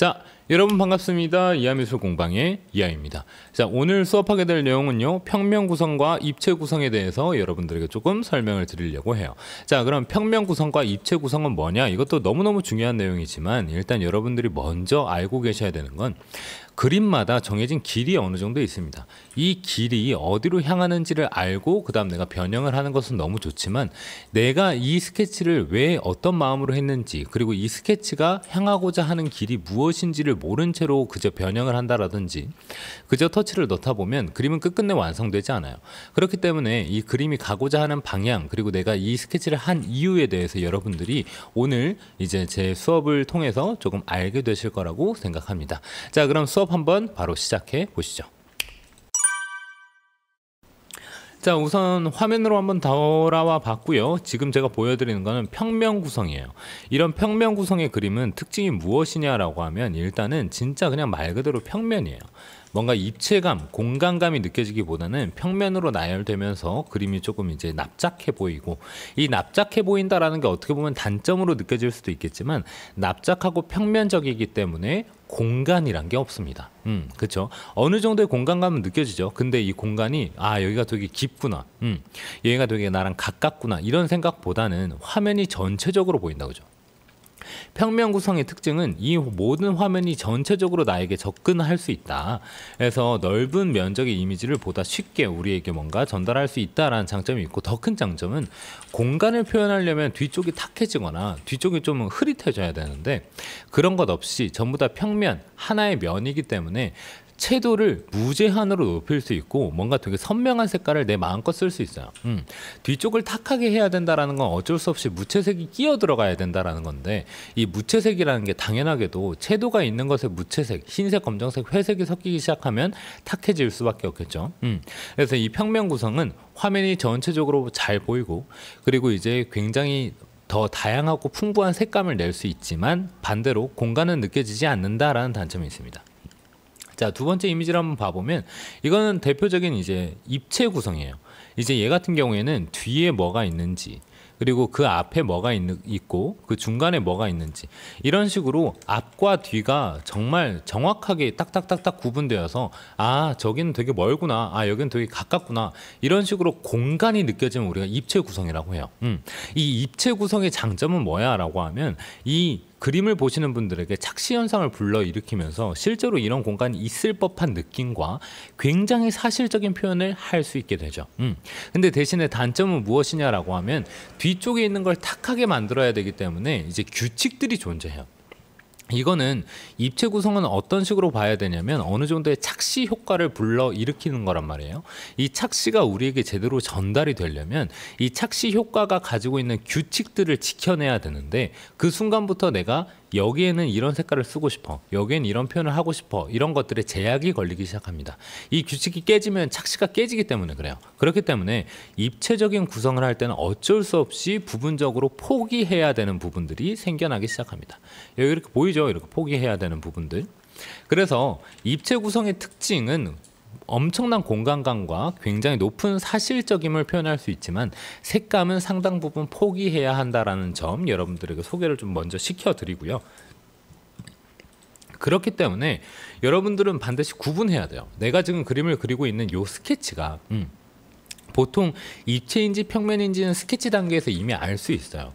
자, 여러분 반갑습니다. 이하미술 공방의 이하입니다. 자, 오늘 수업하게 될 내용은요. 평면 구성과 입체 구성에 대해서 여러분들에게 조금 설명을 드리려고 해요. 자, 그럼 평면 구성과 입체 구성은 뭐냐? 이것도 너무너무 중요한 내용이지만 일단 여러분들이 먼저 알고 계셔야 되는 건 그림마다 정해진 길이 어느 정도 있습니다. 이 길이 어디로 향하는지를 알고 그다음 내가 변형을 하는 것은 너무 좋지만 내가 이 스케치를 왜 어떤 마음으로 했는지 그리고 이 스케치가 향하고자 하는 길이 무엇인지를 모른 채로 그저 변형을 한다라든지 그저 터치를 넣다 보면 그림은 끝끝내 완성되지 않아요. 그렇기 때문에 이 그림이 가고자 하는 방향 그리고 내가 이 스케치를 한 이유에 대해서 여러분들이 오늘 이제 제 수업을 통해서 조금 알게 되실 거라고 생각합니다. 자, 그럼 수업 수업 한번 바로 시작해 보시죠. 자 우선 화면으로 한번 돌아와 봤고요 지금 제가 보여드리는 것은 평면 구성이에요 이런 평면 구성의 그림은 특징이 무엇이냐라고 하면 일단은 진짜 그냥 말 그대로 평면이에요 뭔가 입체감, 공간감이 느껴지기보다는 평면으로 나열되면서 그림이 조금 이제 납작해 보이고 이 납작해 보인다라는 게 어떻게 보면 단점으로 느껴질 수도 있겠지만 납작하고 평면적이기 때문에 공간이란 게 없습니다. 음, 그렇죠. 어느 정도의 공간감은 느껴지죠. 근데 이 공간이 아 여기가 되게 깊구나, 음, 얘가 되게 나랑 가깝구나 이런 생각보다는 화면이 전체적으로 보인다 그죠. 평면 구성의 특징은 이 모든 화면이 전체적으로 나에게 접근할 수 있다. 그래서 넓은 면적의 이미지를 보다 쉽게 우리에게 뭔가 전달할 수 있다라는 장점이 있고 더 큰 장점은 공간을 표현하려면 뒤쪽이 탁해지거나 뒤쪽이 좀 흐릿해져야 되는데 그런 것 없이 전부 다 평면 하나의 면이기 때문에 채도를 무제한으로 높일 수 있고 뭔가 되게 선명한 색깔을 내 마음껏 쓸 수 있어요. 음. 뒤쪽을 탁하게 해야 된다는건 어쩔 수 없이 무채색이 끼어 들어가야 된다는 건데 이 무채색이라는 게 당연하게도 채도가 있는 것에 무채색, 흰색, 검정색, 회색이 섞이기 시작하면 탁해질 수밖에 없겠죠. 음. 그래서 이 평면 구성은 화면이 전체적으로 잘 보이고 그리고 이제 굉장히 더 다양하고 풍부한 색감을 낼 수 있지만 반대로 공간은 느껴지지 않는다라는 단점이 있습니다. 자, 두 번째 이미지를 한번 봐보면 이거는 대표적인 이제 입체 구성이에요. 이제 얘 같은 경우에는 뒤에 뭐가 있는지 그리고 그 앞에 뭐가 있는, 있고 그 중간에 뭐가 있는지 이런 식으로 앞과 뒤가 정말 정확하게 딱딱딱딱 구분되어서 아 저기는 되게 멀구나 아 여기는 되게 가깝구나 이런 식으로 공간이 느껴지면 우리가 입체 구성이라고 해요 음. 이 입체 구성의 장점은 뭐야 라고 하면 이 그림을 보시는 분들에게 착시 현상을 불러일으키면서 실제로 이런 공간이 있을 법한 느낌과 굉장히 사실적인 표현을 할 수 있게 되죠. 음. 근데 대신에 단점은 무엇이냐라고 하면 뒤쪽에 있는 걸 탁하게 만들어야 되기 때문에 이제 규칙들이 존재해요. 이거는 입체 구성은 어떤 식으로 봐야 되냐면 어느 정도의 착시 효과를 불러 일으키는 거란 말이에요. 이 착시가 우리에게 제대로 전달이 되려면 이 착시 효과가 가지고 있는 규칙들을 지켜내야 되는데 그 순간부터 내가 여기에는 이런 색깔을 쓰고 싶어. 여기엔 이런 표현을 하고 싶어. 이런 것들의 제약이 걸리기 시작합니다. 이 규칙이 깨지면 착시가 깨지기 때문에 그래요. 그렇기 때문에 입체적인 구성을 할 때는 어쩔 수 없이 부분적으로 포기해야 되는 부분들이 생겨나기 시작합니다. 여기 이렇게 보이죠? 이렇게 포기해야 되는 부분들. 그래서 입체 구성의 특징은 엄청난 공간감과 굉장히 높은 사실적임을 표현할 수 있지만 색감은 상당 부분 포기해야 한다라는 점 여러분들에게 소개를 좀 먼저 시켜드리고요. 그렇기 때문에 여러분들은 반드시 구분해야 돼요. 내가 지금 그림을 그리고 있는 요 스케치가 음, 보통 입체인지 평면인지는 스케치 단계에서 이미 알 수 있어요.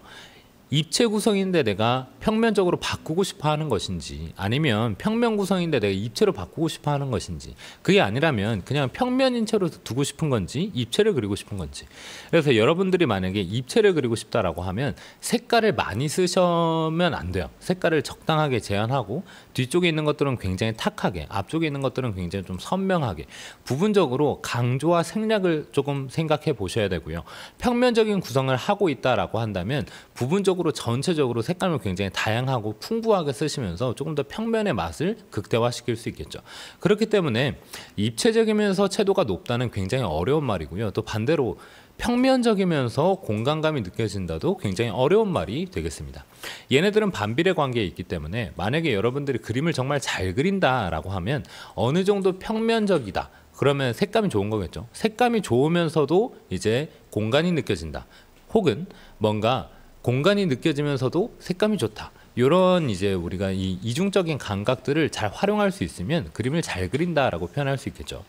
입체 구성인데 내가 평면적으로 바꾸고 싶어 하는 것인지 아니면 평면 구성인데 내가 입체로 바꾸고 싶어 하는 것인지 그게 아니라면 그냥 평면인 채로 두고 싶은 건지 입체를 그리고 싶은 건지 그래서 여러분들이 만약에 입체를 그리고 싶다라고 하면 색깔을 많이 쓰시면 안 돼요 색깔을 적당하게 제한하고 뒤쪽에 있는 것들은 굉장히 탁하게 앞쪽에 있는 것들은 굉장히 좀 선명하게 부분적으로 강조와 생략을 조금 생각해 보셔야 되고요 평면적인 구성을 하고 있다라고 한다면 부분적으로 실질적으로 전체적으로 색감을 굉장히 다양하고 풍부하게 쓰시면서 조금 더 평면의 맛을 극대화시킬 수 있겠죠. 그렇기 때문에 입체적이면서 채도가 높다는 굉장히 어려운 말이고요. 또 반대로 평면적이면서 공간감이 느껴진다도 굉장히 어려운 말이 되겠습니다. 얘네들은 반비례 관계에 있기 때문에 만약에 여러분들이 그림을 정말 잘 그린다라고 하면 어느 정도 평면적이다. 그러면 색감이 좋은 거겠죠. 색감이 좋으면서도 이제 공간이 느껴진다. 혹은 뭔가 공간이 느껴지면서도 색감이 좋다. 이런 이제 우리가 이 이중적인 감각들을 잘 활용할 수 있으면 그림을 잘 그린다라고 표현할 수 있겠죠.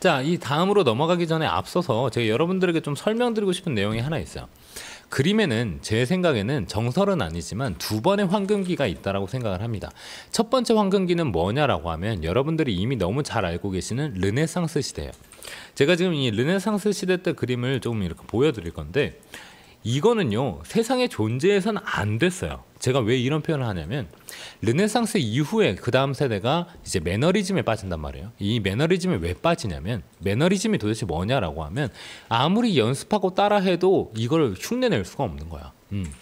자, 이 다음으로 넘어가기 전에 앞서서 제가 여러분들에게 좀 설명드리고 싶은 내용이 하나 있어요. 그림에는 제 생각에는 정설은 아니지만 두 번의 황금기가 있다라고 생각을 합니다. 첫 번째 황금기는 뭐냐라고 하면 여러분들이 이미 너무 잘 알고 계시는 르네상스 시대예요. 제가 지금 이 르네상스 시대 때 그림을 조금 이렇게 보여드릴 건데 이거는요 세상에 존재해서는 안 됐어요. 제가 왜 이런 표현을 하냐면 르네상스 이후에 그 다음 세대가 이제 매너리즘에 빠진단 말이에요. 이 매너리즘에 왜 빠지냐면 매너리즘이 도대체 뭐냐라고 하면 아무리 연습하고 따라해도 이걸 흉내낼 수가 없는 거야. 음.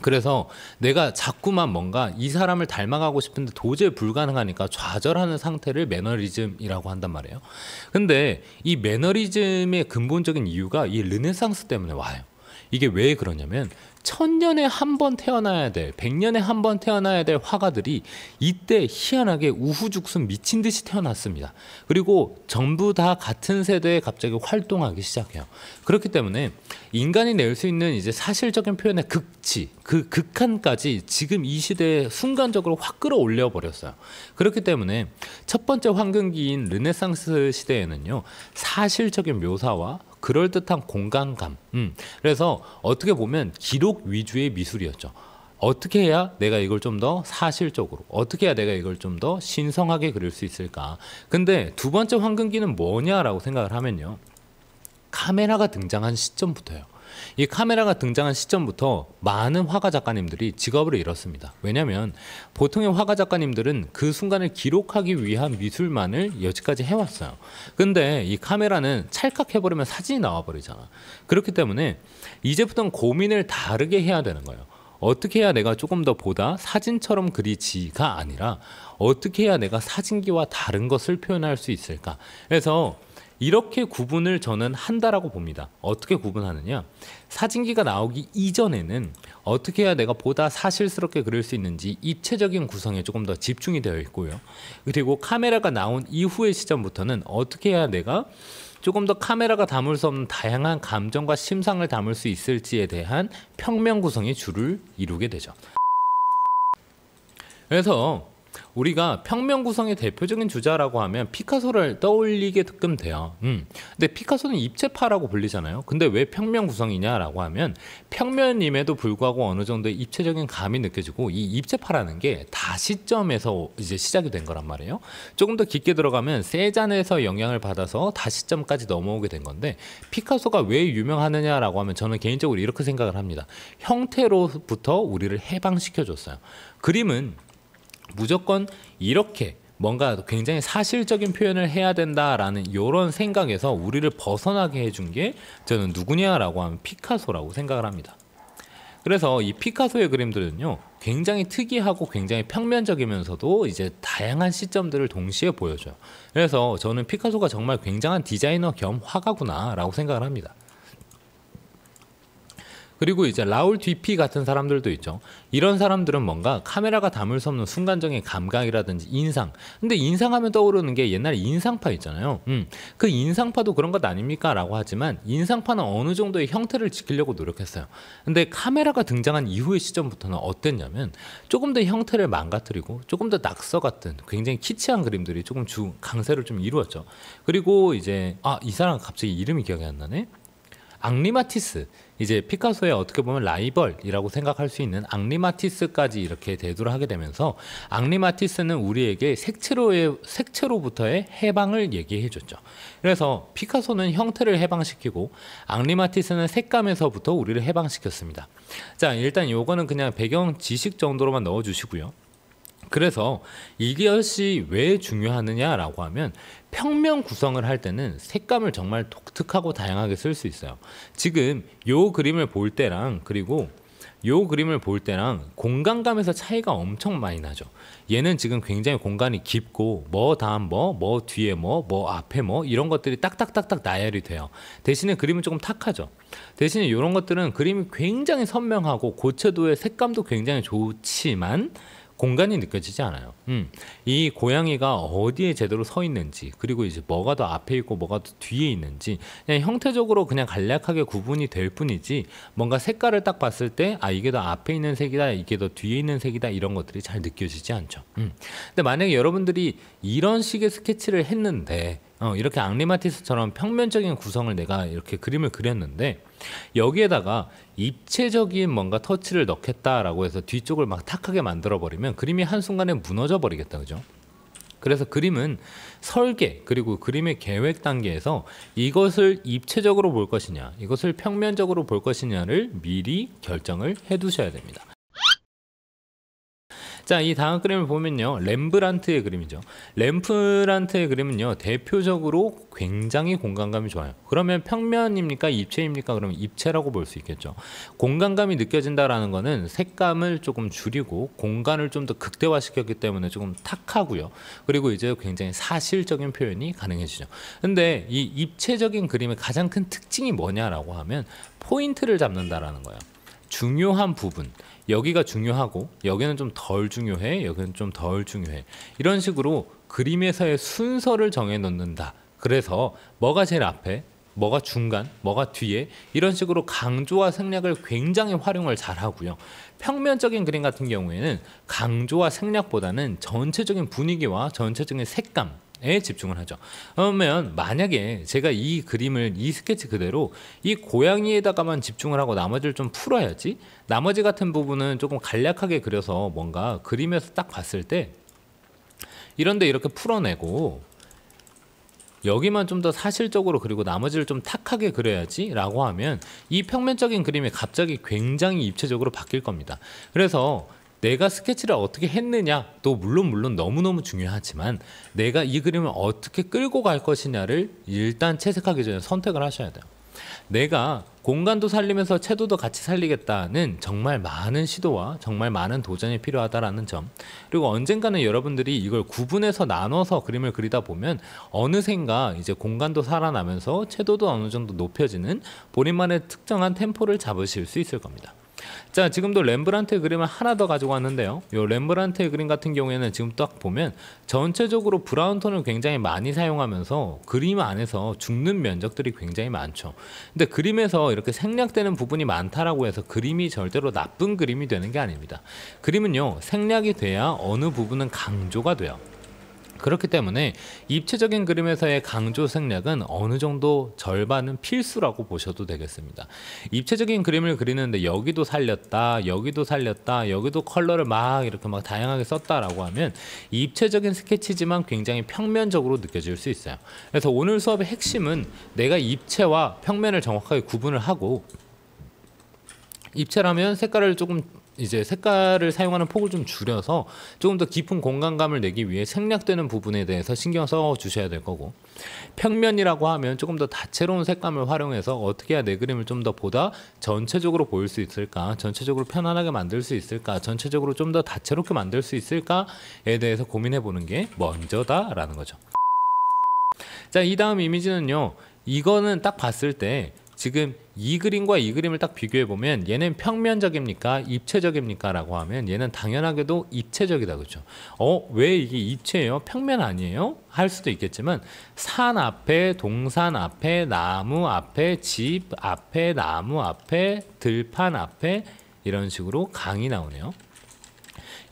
그래서 내가 자꾸만 뭔가 이 사람을 닮아가고 싶은데 도저히 불가능하니까 좌절하는 상태를 매너리즘이라고 한단 말이에요. 근데 이 매너리즘의 근본적인 이유가 이 르네상스 때문에 와요. 이게 왜 그러냐면 천년에 한 번 태어나야 될, 백년에 한 번 태어나야 될 화가들이 이때 희한하게 우후죽순 미친 듯이 태어났습니다. 그리고 전부 다 같은 세대에 갑자기 활동하기 시작해요. 그렇기 때문에 인간이 낼 수 있는 이제 사실적인 표현의 극치, 그 극한까지 지금 이 시대에 순간적으로 확 끌어올려 버렸어요. 그렇기 때문에 첫 번째 황금기인 르네상스 시대에는요. 사실적인 묘사와 그럴듯한 공간감. 음. 그래서 어떻게 보면 기록 위주의 미술이었죠. 어떻게 해야 내가 이걸 좀 더 사실적으로 어떻게 해야 내가 이걸 좀 더 신성하게 그릴 수 있을까 근데 두 번째 황금기는 뭐냐라고 생각을 하면요 카메라가 등장한 시점부터요 이 카메라가 등장한 시점부터 많은 화가 작가님들이 직업을 잃었습니다. 왜냐하면 보통의 화가 작가님들은 그 순간을 기록하기 위한 미술만을 여지까지 해왔어요. 근데 이 카메라는 찰칵해버리면 사진이 나와버리잖아. 그렇기 때문에 이제부터는 고민을 다르게 해야 되는 거예요. 어떻게 해야 내가 조금 더 보다 사진처럼 그리지가 아니라 어떻게 해야 내가 사진기와 다른 것을 표현할 수 있을까? 그래서 이렇게 구분을 저는 한다라고 봅니다. 어떻게 구분하느냐? 사진기가 나오기 이전에는 어떻게 해야 내가 보다 사실스럽게 그릴 수 있는지 입체적인 구성에 조금 더 집중이 되어 있고요. 그리고 카메라가 나온 이후의 시점부터는 어떻게 해야 내가 조금 더 카메라가 담을 수 없는 다양한 감정과 심상을 담을 수 있을지에 대한 평면 구성의 주를 이루게 되죠. 그래서 우리가 평면 구성의 대표적인 주자라고 하면 피카소를 떠올리게끔 돼요. 음. 근데 피카소는 입체파라고 불리잖아요. 근데 왜 평면 구성이냐라고 하면 평면임에도 불구하고 어느 정도 입체적인 감이 느껴지고 이 입체파라는 게 다 시점에서 이제 시작이 된 거란 말이에요. 조금 더 깊게 들어가면 세잔에서 영향을 받아서 다시점까지 넘어오게 된 건데 피카소가 왜 유명하느냐라고 하면 저는 개인적으로 이렇게 생각을 합니다. 형태로부터 우리를 해방시켜 줬어요. 그림은 무조건 이렇게 뭔가 굉장히 사실적인 표현을 해야 된다라는 이런 생각에서 우리를 벗어나게 해준 게 저는 누구냐라고 하면 피카소라고 생각을 합니다. 그래서 이 피카소의 그림들은요 굉장히 특이하고 굉장히 평면적이면서도 이제 다양한 시점들을 동시에 보여줘요. 그래서 저는 피카소가 정말 굉장한 디자이너 겸 화가구나라고 생각을 합니다. 그리고 이제 라울 뒤피 같은 사람들도 있죠. 이런 사람들은 뭔가 카메라가 담을 수 없는 순간적인 감각이라든지 인상. 근데 인상하면 떠오르는 게 옛날 인상파 있잖아요. 음, 그 인상파도 그런 것 아닙니까? 라고 하지만 인상파는 어느 정도의 형태를 지키려고 노력했어요. 근데 카메라가 등장한 이후의 시점부터는 어땠냐면 조금 더 형태를 망가뜨리고 조금 더 낙서 같은 굉장히 키치한 그림들이 조금 주 강세를 좀 이루었죠. 그리고 이제 아 이 사람 갑자기 이름이 기억이 안 나네. 앙리마티스 이제 피카소의 어떻게 보면 라이벌이라고 생각할 수 있는 앙리마티스까지 이렇게 대두를 하게 되면서 앙리마티스는 우리에게 색채로의 색채로부터의 해방을 얘기해 줬죠. 그래서 피카소는 형태를 해방시키고 앙리마티스는 색감에서부터 우리를 해방시켰습니다. 자, 일단 요거는 그냥 배경 지식 정도로만 넣어 주시고요. 그래서 이기열시왜 중요하느냐라고 하면 평면 구성을 할 때는 색감을 정말 독특하고 다양하게 쓸 수 있어요. 지금 요 그림을 볼 때랑 그리고 요 그림을 볼 때랑 공간감에서 차이가 엄청 많이 나죠. 얘는 지금 굉장히 공간이 깊고 뭐 다음 뭐, 뭐 뒤에 뭐, 뭐 앞에 뭐 이런 것들이 딱딱딱딱 나열이 돼요. 대신에 그림은 조금 탁하죠. 대신에 이런 것들은 그림이 굉장히 선명하고 고체도의 색감도 굉장히 좋지만 공간이 느껴지지 않아요. 음, 이 고양이가 어디에 제대로 서 있는지 그리고 이제 뭐가 더 앞에 있고 뭐가 더 뒤에 있는지 그냥 형태적으로 그냥 간략하게 구분이 될 뿐이지 뭔가 색깔을 딱 봤을 때 아 이게 더 앞에 있는 색이다 이게 더 뒤에 있는 색이다 이런 것들이 잘 느껴지지 않죠. 음. 근데 만약에 여러분들이 이런 식의 스케치를 했는데 어, 이렇게 앙리마티스처럼 평면적인 구성을 내가 이렇게 그림을 그렸는데 여기에다가 입체적인 뭔가 터치를 넣겠다라고 해서 뒤쪽을 막 탁하게 만들어 버리면 그림이 한순간에 무너져 버리겠다 그죠? 그래서 그림은 설계 그리고 그림의 계획 단계에서 이것을 입체적으로 볼 것이냐 이것을 평면적으로 볼 것이냐를 미리 결정을 해 두셔야 됩니다. 자, 이 다음 그림을 보면요. 렘브란트의 그림이죠. 렘브란트의 그림은요. 대표적으로 굉장히 공간감이 좋아요. 그러면 평면입니까? 입체입니까? 그러면 입체라고 볼 수 있겠죠. 공간감이 느껴진다라는 거는 색감을 조금 줄이고 공간을 좀 더 극대화시켰기 때문에 조금 탁하고요. 그리고 이제 굉장히 사실적인 표현이 가능해지죠. 근데 이 입체적인 그림의 가장 큰 특징이 뭐냐라고 하면 포인트를 잡는다라는 거예요. 중요한 부분 여기가 중요하고 여기는 좀 덜 중요해 여기는 좀 덜 중요해 이런 식으로 그림에서의 순서를 정해 놓는다 그래서 뭐가 제일 앞에 뭐가 중간, 뭐가 뒤에 이런 식으로 강조와 생략을 굉장히 활용을 잘하고요. 평면적인 그림 같은 경우에는 강조와 생략보다는 전체적인 분위기와 전체적인 색감 에 집중을 하죠. 그러면 만약에 제가 이 그림을 이 스케치 그대로 이 고양이에다가만 집중을 하고 나머지를 좀 풀어야지 나머지 같은 부분은 조금 간략하게 그려서 뭔가 그림에서 딱 봤을 때 이런데 이렇게 풀어내고 여기만 좀 더 사실적으로 그리고 나머지를 좀 탁하게 그려야지 라고 하면 이 평면적인 그림이 갑자기 굉장히 입체적으로 바뀔 겁니다 그래서 내가 스케치를 어떻게 했느냐도 물론 물론 너무너무 중요하지만 내가 이 그림을 어떻게 끌고 갈 것이냐를 일단 채색하기 전에 선택을 하셔야 돼요. 내가 공간도 살리면서 채도도 같이 살리겠다는 정말 많은 시도와 정말 많은 도전이 필요하다라는 점 그리고 언젠가는 여러분들이 이걸 구분해서 나눠서 그림을 그리다 보면 어느샌가 이제 공간도 살아나면서 채도도 어느 정도 높여지는 본인만의 특정한 템포를 잡으실 수 있을 겁니다. 자 지금도 렘브란트의 그림을 하나 더 가지고 왔는데요. 요 렘브란트의 그림 같은 경우에는 지금 딱 보면 전체적으로 브라운 톤을 굉장히 많이 사용하면서 그림 안에서 죽는 면적들이 굉장히 많죠. 근데 그림에서 이렇게 생략되는 부분이 많다라고 해서 그림이 절대로 나쁜 그림이 되는 게 아닙니다. 그림은요 생략이 돼야 어느 부분은 강조가 돼요. 그렇기 때문에 입체적인 그림에서의 강조 생략은 어느 정도 절반은 필수라고 보셔도 되겠습니다. 입체적인 그림을 그리는데 여기도 살렸다, 여기도 살렸다, 여기도 컬러를 막 이렇게 막 다양하게 썼다라고 하면 입체적인 스케치지만 굉장히 평면적으로 느껴질 수 있어요. 그래서 오늘 수업의 핵심은 내가 입체와 평면을 정확하게 구분을 하고 입체라면 색깔을 조금 이제 색깔을 사용하는 폭을 좀 줄여서 조금 더 깊은 공간감을 내기 위해 생략되는 부분에 대해서 신경 써 주셔야 될 거고 평면이라고 하면 조금 더 다채로운 색감을 활용해서 어떻게 해야 내 그림을 좀 더 보다 전체적으로 보일 수 있을까 전체적으로 편안하게 만들 수 있을까 전체적으로 좀 더 다채롭게 만들 수 있을까에 대해서 고민해 보는 게 먼저다라는 거죠 자 이 다음 이미지는요 이거는 딱 봤을 때 지금 이 그림과 이 그림을 딱 비교해 보면 얘는 평면적입니까 입체적입니까라고 하면 얘는 당연하게도 입체적이다 그죠어 왜 이게 입체예요? 평면 아니에요? 할 수도 있겠지만 산 앞에 동산 앞에 나무 앞에 집 앞에 나무 앞에 들판 앞에 이런 식으로 강이 나오네요.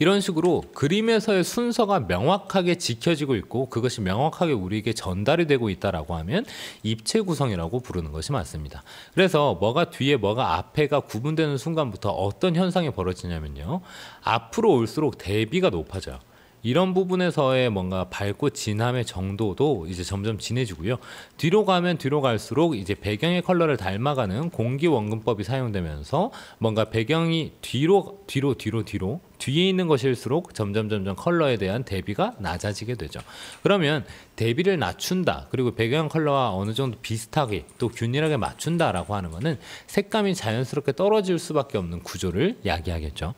이런 식으로 그림에서의 순서가 명확하게 지켜지고 있고 그것이 명확하게 우리에게 전달이 되고 있다라고 하면 입체 구성이라고 부르는 것이 맞습니다. 그래서 뭐가 뒤에 뭐가 앞에가 구분되는 순간부터 어떤 현상이 벌어지냐면요. 앞으로 올수록 대비가 높아져요. 이런 부분에서의 뭔가 밝고 진함의 정도도 이제 점점 진해지고요. 뒤로 가면 뒤로 갈수록 이제 배경의 컬러를 닮아가는 공기 원근법이 사용되면서 뭔가 배경이 뒤로 뒤로 뒤로 뒤로 뒤에 있는 것일수록 점점 점점 컬러에 대한 대비가 낮아지게 되죠. 그러면 대비를 낮춘다. 그리고 배경 컬러와 어느 정도 비슷하게 또 균일하게 맞춘다라고 하는 것은 색감이 자연스럽게 떨어질 수밖에 없는 구조를 야기하겠죠.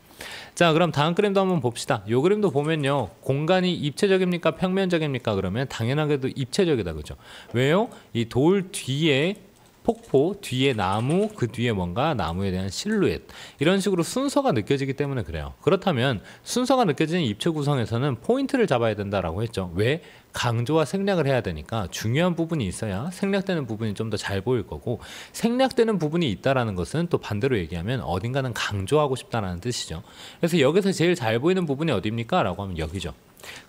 자 그럼 다음 그림도 한번 봅시다 요 그림도 보면요 공간이 입체적입니까 평면적입니까 그러면 당연하게도 입체적이다 그죠 왜요 이 돌 뒤에 폭포 뒤에 나무 그 뒤에 뭔가 나무에 대한 실루엣 이런 식으로 순서가 느껴지기 때문에 그래요 그렇다면 순서가 느껴지는 입체 구성에서는 포인트를 잡아야 된다라고 했죠 왜 강조와 생략을 해야 되니까 중요한 부분이 있어야 생략되는 부분이 좀 더 잘 보일 거고 생략되는 부분이 있다라는 것은 또 반대로 얘기하면 어딘가는 강조하고 싶다라는 뜻이죠 그래서 여기서 제일 잘 보이는 부분이 어디입니까 라고 하면 여기죠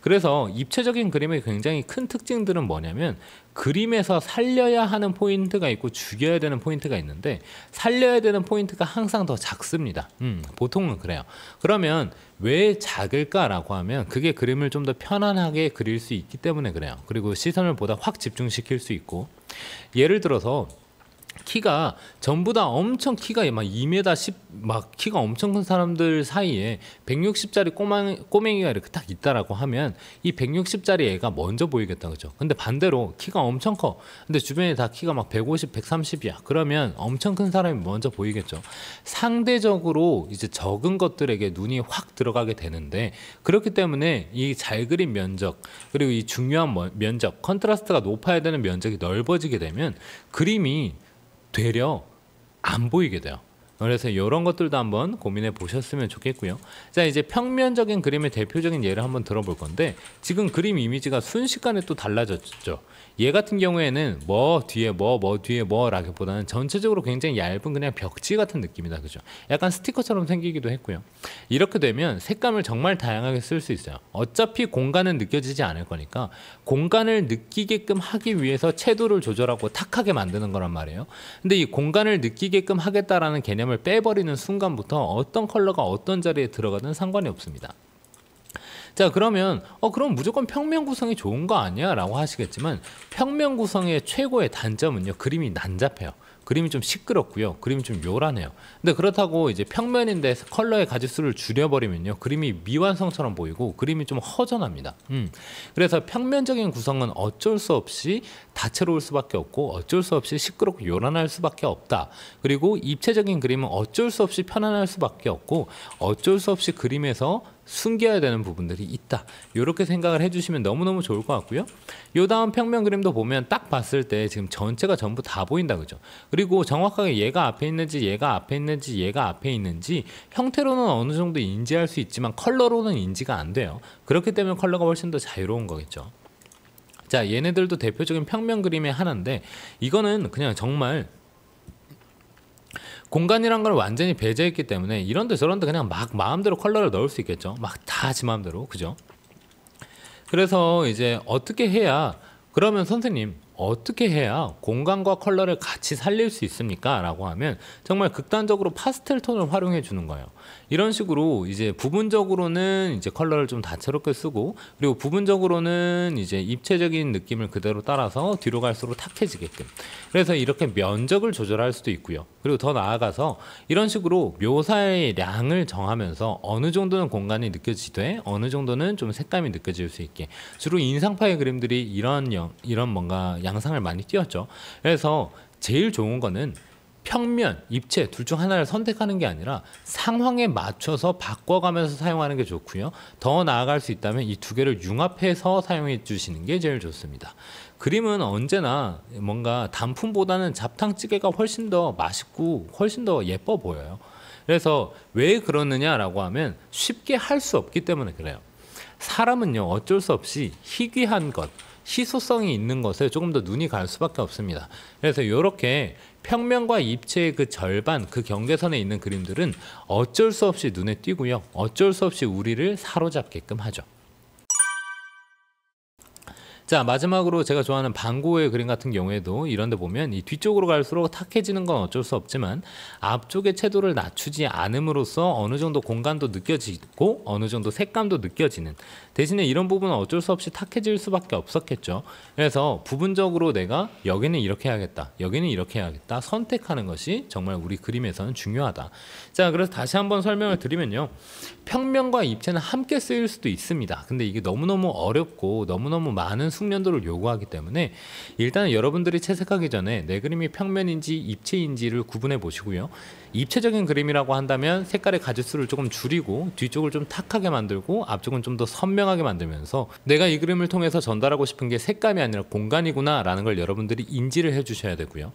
그래서 입체적인 그림의 굉장히 큰 특징들은 뭐냐면 그림에서 살려야 하는 포인트가 있고 죽여야 되는 포인트가 있는데 살려야 되는 포인트가 항상 더 작습니다. 음, 보통은 그래요. 그러면 왜 작을까라고 하면 그게 그림을 좀 더 편안하게 그릴 수 있기 때문에 그래요. 그리고 시선을 보다 확 집중시킬 수 있고 예를 들어서 키가 전부 다 엄청 키가 막 2m 10, 막 키가 엄청 큰 사람들 사이에 160짜리 꼬맹, 꼬맹이가 이렇게 딱 있다라고 하면 이 160짜리 애가 먼저 보이겠다 그죠? 근데 반대로 키가 엄청 커. 근데 주변에 다 키가 막 150, 130이야. 그러면 엄청 큰 사람이 먼저 보이겠죠. 상대적으로 이제 적은 것들에게 눈이 확 들어가게 되는데 그렇기 때문에 이 잘 그린 면적 그리고 이 중요한 뭐 면적 컨트라스트가 높아야 되는 면적이 넓어지게 되면 그림이 되려 안 보이게 돼요. 그래서 이런 것들도 한번 고민해 보셨으면 좋겠고요. 자 이제 평면적인 그림의 대표적인 예를 한번 들어볼 건데 지금 그림 이미지가 순식간에 또 달라졌죠. 얘 같은 경우에는 뭐 뒤에 뭐뭐 뭐 뒤에 뭐라기보다는 전체적으로 굉장히 얇은 그냥 벽지 같은 느낌이다 그죠 약간 스티커처럼 생기기도 했고요 이렇게 되면 색감을 정말 다양하게 쓸 수 있어요 어차피 공간은 느껴지지 않을 거니까 공간을 느끼게끔 하기 위해서 채도를 조절하고 탁하게 만드는 거란 말이에요 근데 이 공간을 느끼게끔 하겠다라는 개념을 빼버리는 순간부터 어떤 컬러가 어떤 자리에 들어가든 상관이 없습니다 자 그러면 어 그럼 무조건 평면 구성이 좋은 거 아니야? 라고 하시겠지만 평면 구성의 최고의 단점은요 그림이 난잡해요. 그림이 좀 시끄럽고요. 그림이 좀 요란해요. 근데 그렇다고 이제 평면인데 컬러의 가짓수를 줄여버리면요. 그림이 미완성처럼 보이고 그림이 좀 허전합니다. 음. 그래서 평면적인 구성은 어쩔 수 없이 다채로울 수밖에 없고 어쩔 수 없이 시끄럽고 요란할 수밖에 없다. 그리고 입체적인 그림은 어쩔 수 없이 편안할 수밖에 없고 어쩔 수 없이 그림에서 숨겨야 되는 부분들이 있다. 이렇게 생각을 해주시면 너무너무 좋을 것 같고요. 요 다음 평면 그림도 보면 딱 봤을 때 지금 전체가 전부 다 보인다 그죠? 그리고 정확하게 얘가 앞에 있는지 얘가 앞에 있는지 얘가 앞에 있는지 형태로는 어느 정도 인지할 수 있지만 컬러로는 인지가 안 돼요. 그렇기 때문에 컬러가 훨씬 더 자유로운 거겠죠. 자 얘네들도 대표적인 평면 그림의 하나인데 이거는 그냥 정말 공간이란 걸 완전히 배제했기 때문에 이런데 저런데 그냥 막 마음대로 컬러를 넣을 수 있겠죠. 막 다 지 마음대로 그죠? 그래서 이제 어떻게 해야 그러면 선생님 어떻게 해야 공간과 컬러를 같이 살릴 수 있습니까? 라고 하면 정말 극단적으로 파스텔 톤을 활용해 주는 거예요. 이런 식으로 이제 부분적으로는 이제 컬러를 좀 다채롭게 쓰고 그리고 부분적으로는 이제 입체적인 느낌을 그대로 따라서 뒤로 갈수록 탁해지게끔 그래서 이렇게 면적을 조절할 수도 있고요. 그리고 더 나아가서 이런 식으로 묘사의 양을 정하면서 어느 정도는 공간이 느껴지되 어느 정도는 좀 색감이 느껴질 수 있게 주로 인상파의 그림들이 이런 영, 이런 뭔가 양상을 많이 띄웠죠. 그래서 제일 좋은 거는 평면, 입체 둘 중 하나를 선택하는 게 아니라 상황에 맞춰서 바꿔가면서 사용하는 게 좋고요. 더 나아갈 수 있다면 이 두 개를 융합해서 사용해 주시는 게 제일 좋습니다. 그림은 언제나 뭔가 단품보다는 잡탕찌개가 훨씬 더 맛있고 훨씬 더 예뻐 보여요. 그래서 왜 그러느냐라고 하면 쉽게 할 수 없기 때문에 그래요. 사람은요 어쩔 수 없이 희귀한 것 희소성이 있는 것에 조금 더 눈이 갈 수밖에 없습니다. 그래서 이렇게 평면과 입체의 그 절반, 그 경계선에 있는 그림들은 어쩔 수 없이 눈에 띄고요. 어쩔 수 없이 우리를 사로잡게끔 하죠. 자 마지막으로 제가 좋아하는 방고의 그림 같은 경우에도 이런데 보면 이 뒤쪽으로 갈수록 탁해지는 건 어쩔 수 없지만 앞쪽의 채도를 낮추지 않음으로써 어느 정도 공간도 느껴지고 어느 정도 색감도 느껴지는 대신에 이런 부분은 어쩔 수 없이 탁해질 수밖에 없었겠죠. 그래서 부분적으로 내가 여기는 이렇게 해야겠다, 여기는 이렇게 해야겠다 선택하는 것이 정말 우리 그림에서는 중요하다. 자 그래서 다시 한번 설명을 드리면요. 평면과 입체는 함께 쓰일 수도 있습니다. 근데 이게 너무너무 어렵고 너무너무 많은 숙련도를 요구하기 때문에 일단 여러분들이 채색하기 전에 내 그림이 평면인지 입체인지를 구분해 보시고요. 입체적인 그림이라고 한다면 색깔의 가짓수를 조금 줄이고 뒤쪽을 좀 탁하게 만들고 앞쪽은 좀 더 선명하게 만들면서 내가 이 그림을 통해서 전달하고 싶은 게 색감이 아니라 공간이구나 라는 걸 여러분들이 인지를 해주셔야 되고요.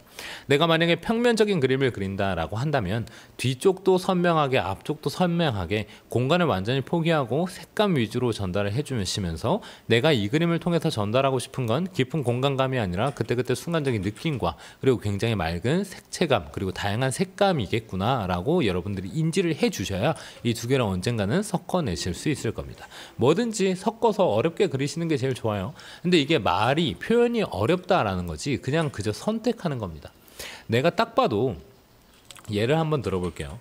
내가 만약에 평면적인 그림을 그린다라고 한다면 뒤쪽도 선명하게 앞쪽도 선명하게 공간을 완전히 포기하고 색감 위주로 전달을 해주시면서 내가 이 그림을 통해서 전달하고 싶은 건 깊은 공간감이 아니라 그때그때 순간적인 느낌과 그리고 굉장히 맑은 색채감 그리고 다양한 색감이게 되겠구나라고 여러분들이 인지를 해 주셔야 이 두 개를 언젠가는 섞어내실 수 있을 겁니다. 뭐든지 섞어서 어렵게 그리시는 게 제일 좋아요. 근데 이게 말이 표현이 어렵다라는 거지 그냥 그저 선택하는 겁니다. 내가 딱 봐도 예를 한번 들어볼게요.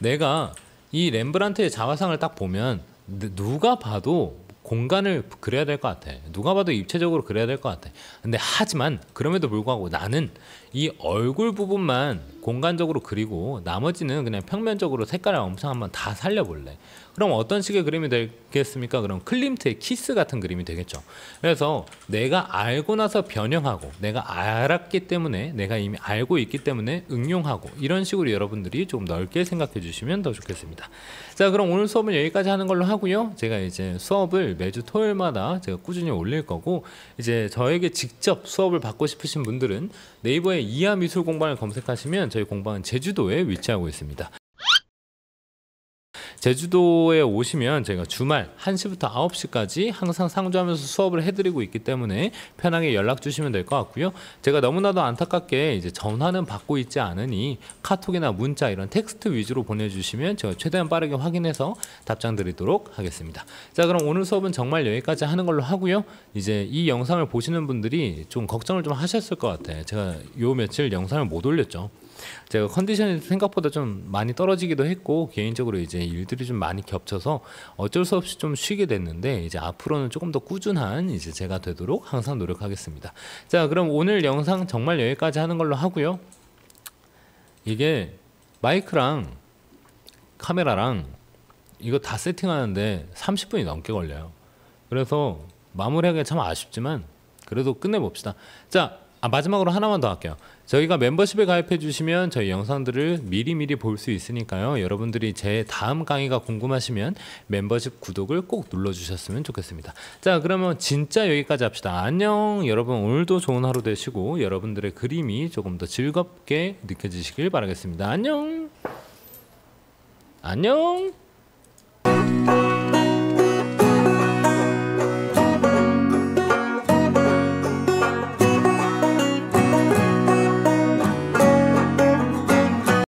내가 이 렘브란트의 자화상을 딱 보면 누가 봐도 공간을 그려야 될 것 같아. 누가 봐도 입체적으로 그려야 될 것 같아. 근데 하지만 그럼에도 불구하고 나는 이 얼굴 부분만 공간적으로 그리고 나머지는 그냥 평면적으로 색깔을 엄청 한번 다 살려볼래. 그럼 어떤 식의 그림이 되겠습니까? 그럼 클림트의 키스 같은 그림이 되겠죠. 그래서 내가 알고 나서 변형하고 내가 알았기 때문에 내가 이미 알고 있기 때문에 응용하고 이런 식으로 여러분들이 좀 넓게 생각해 주시면 더 좋겠습니다. 자 그럼 오늘 수업은 여기까지 하는 걸로 하고요. 제가 이제 수업을 매주 토요일마다 제가 꾸준히 올릴 거고 이제 저에게 직접 수업을 받고 싶으신 분들은 네이버에 이하 미술 공방을 검색하시면 저희 공방은 제주도에 위치하고 있습니다. 제주도에 오시면 제가 주말 1시부터 9시까지 항상 상주하면서 수업을 해드리고 있기 때문에 편하게 연락 주시면 될 것 같고요. 제가 너무나도 안타깝게 이제 전화는 받고 있지 않으니 카톡이나 문자 이런 텍스트 위주로 보내주시면 제가 최대한 빠르게 확인해서 답장 드리도록 하겠습니다. 자 그럼 오늘 수업은 정말 여기까지 하는 걸로 하고요. 이제 이 영상을 보시는 분들이 좀 걱정을 좀 하셨을 것 같아요. 제가 요 며칠 영상을 못 올렸죠. 제가 컨디션이 생각보다 좀 많이 떨어지기도 했고 개인적으로 이제 일들이 좀 많이 겹쳐서 어쩔 수 없이 좀 쉬게 됐는데 이제 앞으로는 조금 더 꾸준한 이제 제가 되도록 항상 노력하겠습니다. 자, 그럼 오늘 영상 정말 여기까지 하는 걸로 하고요. 이게 마이크랑 카메라랑 이거 다 세팅하는데 30분이 넘게 걸려요. 그래서 마무리하기가 참 아쉽지만 그래도 끝내봅시다. 자, 아 마지막으로 하나만 더 할게요. 저희가 멤버십에 가입해 주시면 저희 영상들을 미리미리 볼 수 있으니까요. 여러분들이 제 다음 강의가 궁금하시면 멤버십 구독을 꼭 눌러 주셨으면 좋겠습니다. 자, 그러면 진짜 여기까지 합시다. 안녕. 여러분 오늘도 좋은 하루 되시고 여러분들의 그림이 조금 더 즐겁게 느껴지시길 바라겠습니다. 안녕. 안녕.